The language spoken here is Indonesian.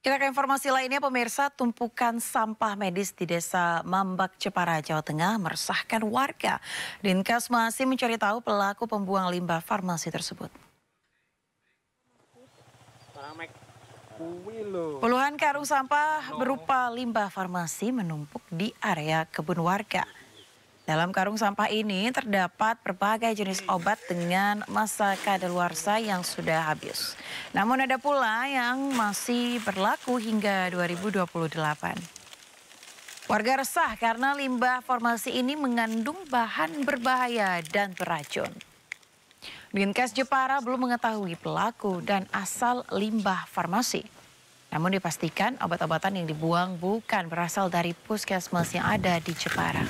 Kita ke informasi lainnya pemirsa, tumpukan sampah medis di desa Mambak Jepara, Jawa Tengah meresahkan warga. Dinkas masih mencari tahu pelaku pembuang limbah farmasi tersebut. Puluhan karung sampah berupa limbah farmasi menumpuk di area kebun warga. Dalam karung sampah ini terdapat berbagai jenis obat dengan masa kadaluarsa yang sudah habis. Namun ada pula yang masih berlaku hingga 2028. Warga resah karena limbah formasi ini mengandung bahan berbahaya dan beracun. Dinkes Jepara belum mengetahui pelaku dan asal limbah farmasi. Namun dipastikan obat-obatan yang dibuang bukan berasal dari puskesmas yang ada di Jepara.